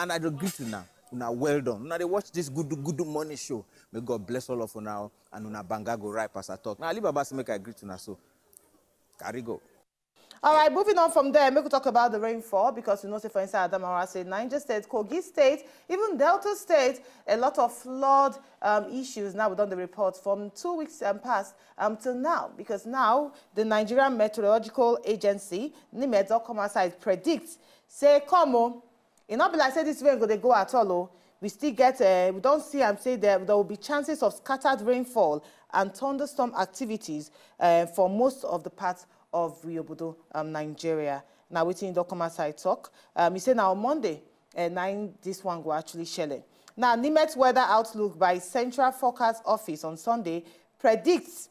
And I do greet you now. Una well done. Una they watch this good good morning show. May God bless all of you now. And una banga go right as I talk. Now Alibaba make I greet you now. So carry go. All right, moving on from there, make we talk about the rainfall because you know, say for instance, Adamawa said Niger State, Kogi State, even Delta State, a lot of flood um, issues now. We've done the report from two weeks um, past um, till now because now the Nigerian Meteorological Agency, NIMED, come outside, predicts, say, come on, e no be like say they rain go go at all oh. we still get uh, we not see i am saying there, there will be chances of scattered rainfall and thunderstorm activities uh, for most of the parts of Riobodo, um, Nigeria. Now, within the document I talk, um, he said now Monday, uh, eh, nine, this one will actually shell Now, NIMET weather outlook by Central Forecast Office on Sunday predicts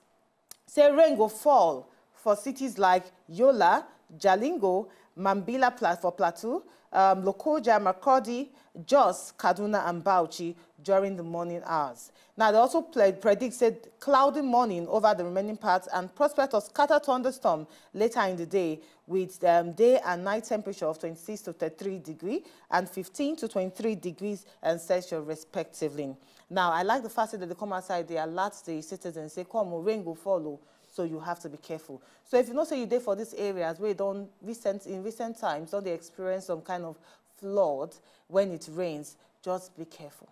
say rain will fall for cities like Yola, Jalingo, Mambila for Plateau, um, Lokoja, Makodi, Jos, Kaduna, and Bauchi during the morning hours. Now, they also predicted cloudy morning over the remaining parts and prospect of scattered thunderstorm later in the day with um, day and night temperature of 26 to 33 degree and 15 to 23 degrees and Celsius respectively. Now, I like the fact that they come outside, they alert the citizens, they come, rain will follow so you have to be careful. So if you know say you did for these areas where don't recent in recent times don't they experience some kind of flood when it rains, just be careful.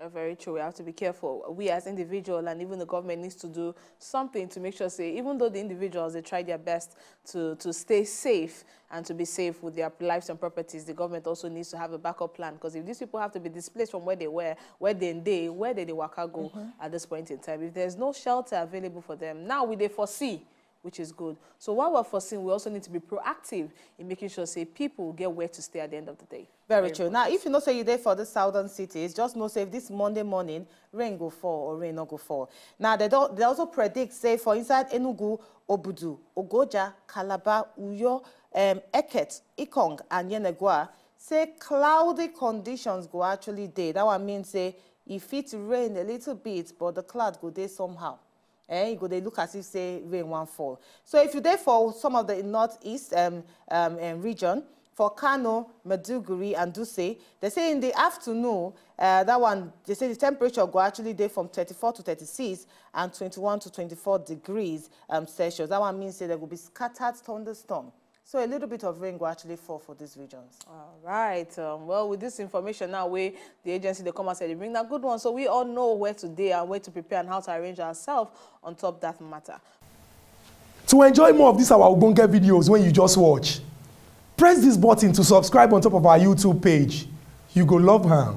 Uh, very true. We have to be careful. We as individual and even the government needs to do something to make sure, say, even though the individuals, they try their best to, to stay safe and to be safe with their lives and properties, the government also needs to have a backup plan because if these people have to be displaced from where they were, where they, they where did they waka go mm -hmm. at this point in time, if there's no shelter available for them, now will they foresee which is good. So while we're foreseeing, we also need to be proactive in making sure, say, people get where to stay at the end of the day. Very, Very true. Important. Now, if you know, say you're there for the southern cities, just know, say, if this Monday morning, rain go fall or rain not go fall. Now, they, don't, they also predict, say, for inside Enugu, Obudu, Ogoja, Calabar, Uyo, um, Eket, Ikong, and Yenegua, say, cloudy conditions go actually day. That one means, say, if it rain a little bit, but the cloud go there somehow eh, they look as if say rain one fall. So if you there for some of the northeast um, um, um region, for Kano, Maduguri, and Duse, they say in the afternoon, uh, that one, they say the temperature go actually there from 34 to 36 and 21 to 24 degrees um, Celsius. That one means say there will be scattered thunderstorm. So a little bit of rain will actually fall for these regions. All right. Um, well, with this information now, we the agency they come and say they bring that good one, so we all know where to day and where to prepare and how to arrange ourselves on top that matter. To enjoy more of these our Ogbonge videos when you just watch, press this button to subscribe on top of our YouTube page. You go love her.